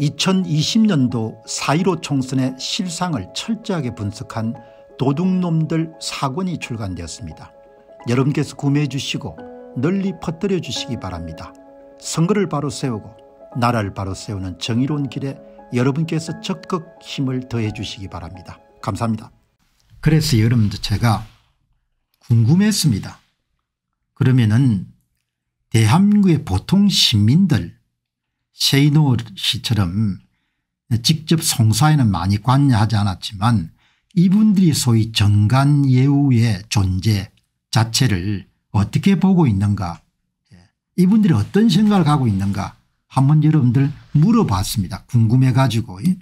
2020년도 4.15 총선의 실상을 철저하게 분석한 도둑놈들 사권이 출간되었습니다. 여러분께서 구매해 주시고 널리 퍼뜨려 주시기 바랍니다. 선거를 바로 세우고 나라를 바로 세우는 정의로운 길에 여러분께서 적극 힘을 더해 주시기 바랍니다. 감사합니다. 그래서 여러분들 제가 궁금했습니다. 그러면은 대한민국의 보통 시민들 세이노 씨처럼 직접 성사에는 많이 관여하지 않았지만 이분들이 소위 정간예우의 존재 자체를 어떻게 보고 있는가 예, 이분들이 어떤 생각을 가고 있는가 한번 여러분들 물어봤습니다. 궁금해 가지고 예.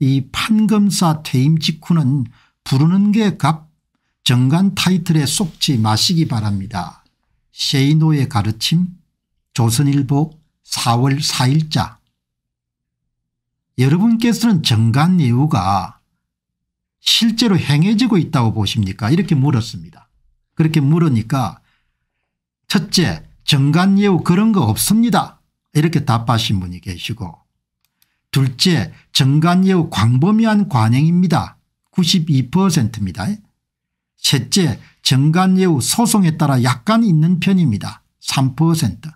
이 판검사 퇴임 직후는 부르는 게 값정관 타이틀에 속지 마시기 바랍니다. 셰이노의 가르침 조선일보 4월 4일자 여러분께서는 정관예우가 실제로 행해지고 있다고 보십니까 이렇게 물었습니다. 그렇게 물으니까 첫째 정관예우 그런 거 없습니다. 이렇게 답하신 분이 계시고 둘째 정관예우 광범위한 관행입니다. 92%입니다. 셋째 정관예우 소송에 따라 약간 있는 편입니다. 3%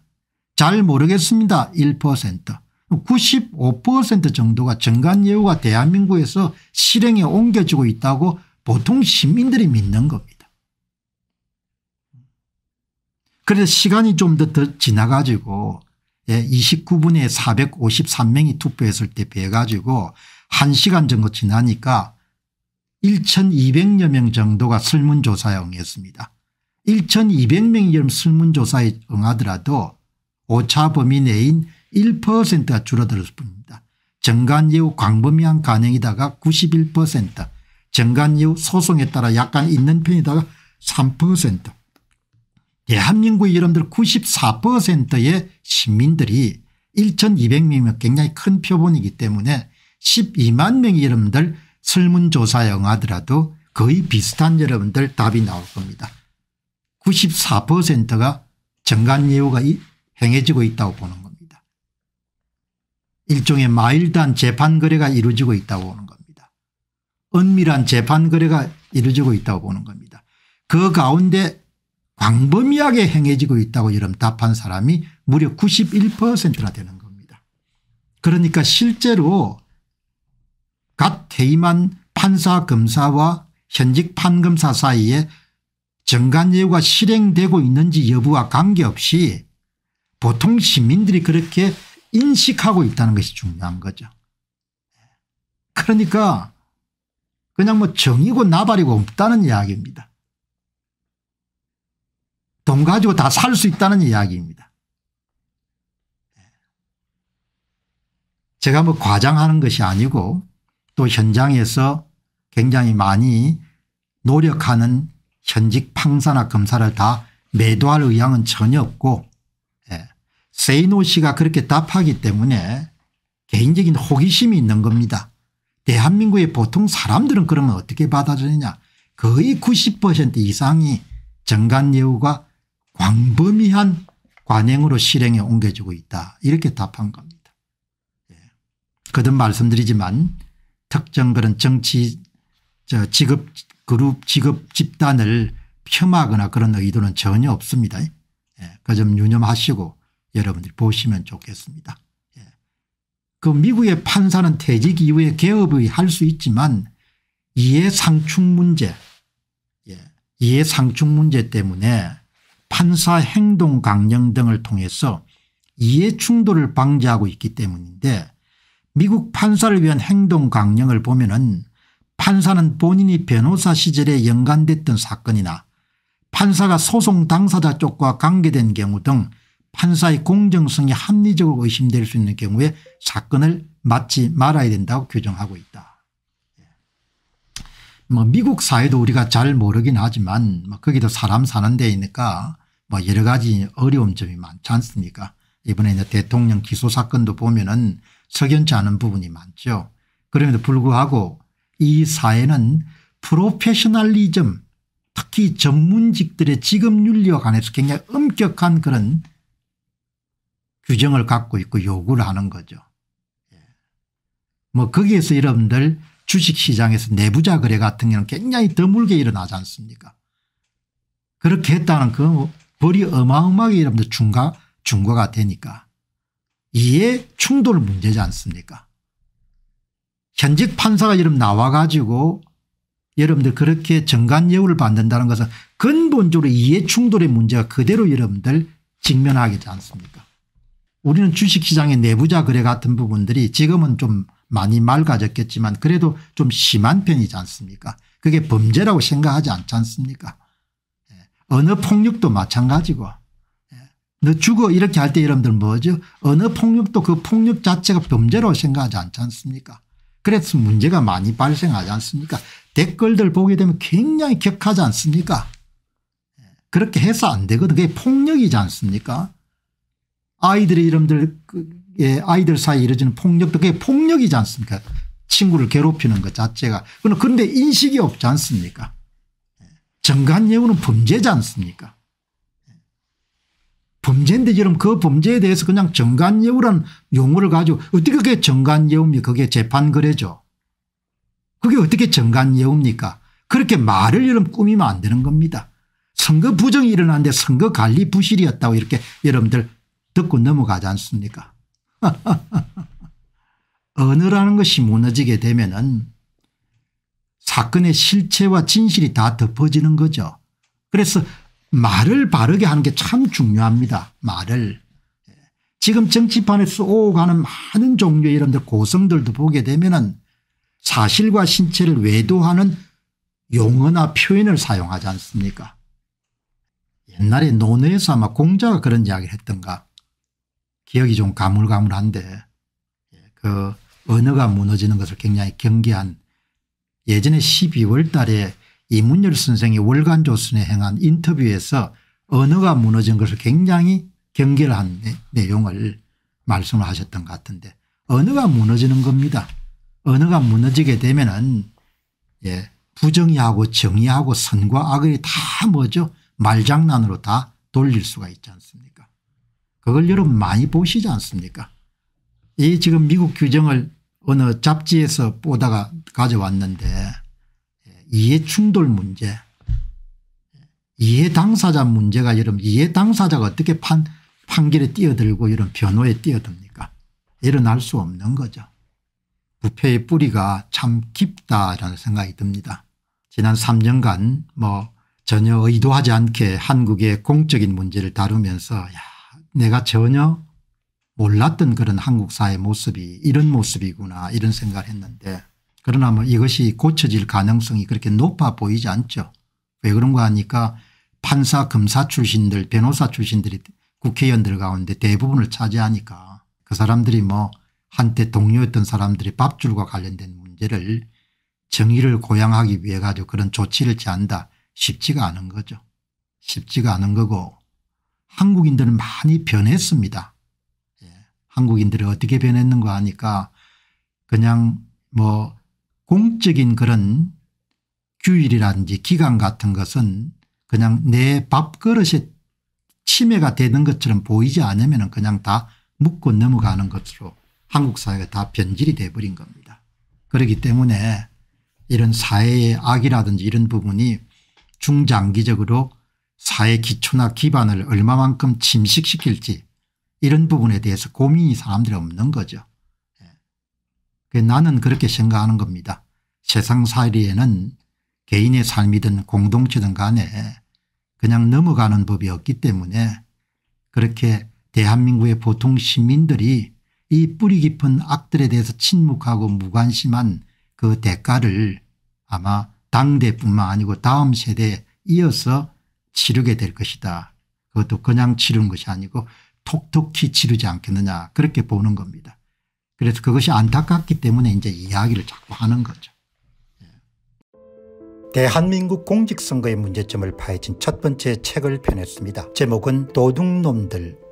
잘 모르겠습니다. 1% 95% 정도가 정관예우가 대한민국에서 실행에 옮겨지고 있다고 보통 시민들이 믿는 겁니다. 그래서 시간이 좀 더 지나가지고 29분에 예, 453명이 투표했을 때 배가지고 1시간 정도 지나니까 1200여 명 정도가 설문조사에 응했습니다. 1200명이 설문조사에 응하더라도 오차 범위 내인 1%가 줄어들었을 뿐입니다. 정관예우 광범위한 간행이다가 91% 정관예우 소송에 따라 약간 있는 편이다가 3% 대한민국 여러분들 94%의 시민들이 1200명이면 굉장히 큰 표본이기 때문에 12만 명이 여러분들 설문조사에 응하더라도 거의 비슷한 여러분들 답이 나올 겁니다. 94%가 정관예우가 행해지고 있다고 보는 겁니다. 일종의 마일단 재판 거래가 이루어지고 있다고 보는 겁니다. 은밀한 재판 거래가 이루어지고 있다고 보는 겁니다. 그 가운데 광범위하게 행해지고 있다고 여름 답한 사람이 무려 91%나 되는 겁니다. 그러니까 실제로 갓 퇴임한 판사 검사와 현직 판검사 사이에 정간예우가 실행되고 있는지 여부와 관계없이 보통 시민들이 그렇게 인식하고 있다는 것이 중요한 거죠. 그러니까 그냥 뭐 정이고 나발이고 없다는 이야기입니다. 돈 가지고 다 살 수 있다는 이야기입니다. 제가 뭐 과장하는 것이 아니고 또 현장에서 굉장히 많이 노력하는 현직 판사나 검사를 다 매도할 의향은 전혀 없고 세이노 씨가 그렇게 답하기 때문에 개인적인 호기심이 있는 겁니다. 대한민국의 보통 사람들은 그러면 어떻게 받아들이냐 거의 90% 이상이 정관예우가 광범위한 관행으로 실행에 옮겨지고 있다 이렇게 답한 겁니다. 예. 거듭 말씀드리지만 특정 그런 정치 직업 그룹 직업 집단을 폄하거나 그런 의도는 전혀 없습니다. 예. 그점 유념하시고 여러분들이 보시면 좋겠습니다. 예. 그 미국의 판사는 퇴직 이후에 개업의 할수 있지만 이해상충 문제 예. 이해상충 문제 때문에 판사 행동 강령 등을 통해서 이해 충돌을 방지하고 있기 때문인데 미국 판사를 위한 행동 강령을 보면 은 판사는 본인이 변호사 시절에 연관됐던 사건이나 판사가 소송 당사자 쪽과 관계된 경우 등 판사의 공정성이 합리적으로 의심될 수 있는 경우에 사건을 맞지 말아야 된다고 규정하고 있다. 예. 뭐 미국 사회도 우리가 잘 모르긴 하지만 뭐 거기도 사람 사는 데니까 뭐 여러 가지 어려운 점이 많지 않습니까 이번에 이제 대통령 기소 사건도 보면은 석연치 않은 부분이 많죠. 그럼에도 불구하고 이 사회는 프로페셔널리즘 특히 전문직들의 직업 윤리와 관해서 굉장히 엄격한 그런 규정을 갖고 있고 요구를 하는 거죠. 예. 뭐 거기에서 여러분들 주식시장에서 내부자 거래 같은 경우는 굉장히 드물게 일어나지 않습니까 그렇게 했다는 그 벌이 어마어마하게 여러분들 중과, 중과가 되니까 이에 충돌 문제지 않습니까 현직 판사가 여러분 나와 가지고 여러분들 그렇게 정관예우를 받는다는 것은 근본적으로 이해 충돌의 문제가 그대로 여러분들 직면하게 되지 않습니까 우리는 주식시장의 내부자 거래 같은 부분들이 지금은 좀 많이 맑아졌겠지만 그래도 좀 심한 편이지 않습니까 그게 범죄라고 생각하지 않지 않습니까 예. 언어 폭력도 마찬가지고 예. 너 죽어 이렇게 할 때 여러분들 뭐죠 언어 폭력도 그 폭력 자체가 범죄라고 생각하지 않지 않습니까 그래서 문제가 많이 발생하지 않습니까 댓글들 보게 되면 굉장히 격하지 않습니까 예. 그렇게 해서 안 되거든 그게 폭력이지 않습니까 아이들의 이름들 그, 예, 아이들 사이에 이뤄지는 폭력도 그게 폭력이지 않습니까 친구를 괴롭히는 것 자체가 그런데 인식이 없지 않습니까 정간예우는 범죄지 않습니까 범죄인데 지금 그 범죄에 대해서 그냥 정간예우란 용어를 가지고 어떻게 그게 정간예우입니까 그게 재판거래죠 그게 어떻게 정간예우입니까 그렇게 말을 여러분 꾸미면 안 되는 겁니다 선거 부정이 일어났는데 선거 관리 부실이었다고 이렇게 여러분들 듣고 넘어가지 않습니까? 언어라는 것이 무너지게 되면 은 사건의 실체와 진실이 다 덮어지는 거죠. 그래서 말을 바르게 하는 게 참 중요합니다. 말을. 지금 정치판에서 오가는 많은 종류의 이런들 고성들도 보게 되면 은 사실과 신체를 외도하는 용어나 표현을 사용하지 않습니까 옛날에 논어에서 아마 공자가 그런 이야기를 했던가 기억이 좀 가물가물한데 예, 그 언어가 무너지는 것을 굉장히 경계한 예전에 12월 달에 이문열 선생이 월간 조선에 행한 인터뷰에서 언어가 무너진 것을 굉장히 경계를 한 내용을 말씀을 하셨던 것 같은데 언어가 무너지는 겁니다. 언어가 무너지게 되면은 예, 부정의하고 정의하고 선과 악의다 뭐죠 말장난으로 다 돌릴 수가 있지 않습니까 그걸 여러분 많이 보시지 않습니까 이 지금 미국 규정을 어느 잡지에서 보다가 가져왔는데 예, 이해 충돌 문제 예, 이해 당사자 문제가 여러분 이해 당사자가 어떻게 판, 판결에 뛰어들고 이런 변호에 뛰어듭니까 일어날 수 없는 거죠. 부패의 뿌리가 참 깊다라는 생각이 듭니다. 지난 3년간 뭐 전혀 의도하지 않게 한국의 공적인 문제를 다루면서 야 내가 전혀 몰랐던 그런 한국사의 모습이 이런 모습이구나 이런 생각을 했는데 그러나 뭐 이것이 고쳐질 가능성이 그렇게 높아 보이지 않죠. 왜 그런가 하니까 판사 검사 출신들 변호사 출신들이 국회의원들 가운데 대부분을 차지하니까 그 사람들이 뭐 한때 동료였던 사람들이 밥줄과 관련된 문제를 정의를 고양하기 위해 가지고 그런 조치를 취한다 쉽지가 않은 거죠. 쉽지가 않은 거고 한국인들은 많이 변했습니다. 예. 한국인들이 어떻게 변했는가 하니까 그냥 뭐 공적인 그런 규율이라든지 기간 같은 것은 그냥 내 밥그릇에 침해가 되는 것처럼 보이지 않으면 그냥 다 묻고 넘어가는 것으로 한국 사회가 다 변질이 돼버린 겁니다. 그렇기 때문에 이런 사회의 악이라든지 이런 부분이 중장기적으로 사회 기초나 기반을 얼마만큼 침식시킬지 이런 부분에 대해서 고민이 사람들이 없는 거죠. 예. 나는 그렇게 생각하는 겁니다. 세상 살이에는 개인의 삶이든 공동체든 간에 그냥 넘어가는 법이 없기 때문에 그렇게 대한민국의 보통 시민들이 이 뿌리 깊은 악들에 대해서 침묵하고 무관심한 그 대가를 아마 당대뿐만 아니고 다음 세대에 이어서 치르게 될 것이다. 그것도 그냥 치른 것이 아니고 톡톡히 치르지 않겠느냐 그렇게 보는 겁니다. 그래서 그것이 안타깝기 때문에 이제 이야기를 자꾸 하는 거죠. 예. 대한민국 공직선거의 문제점을 파헤친 첫 번째 책을 펴냈습니다. 제목은 도둑놈들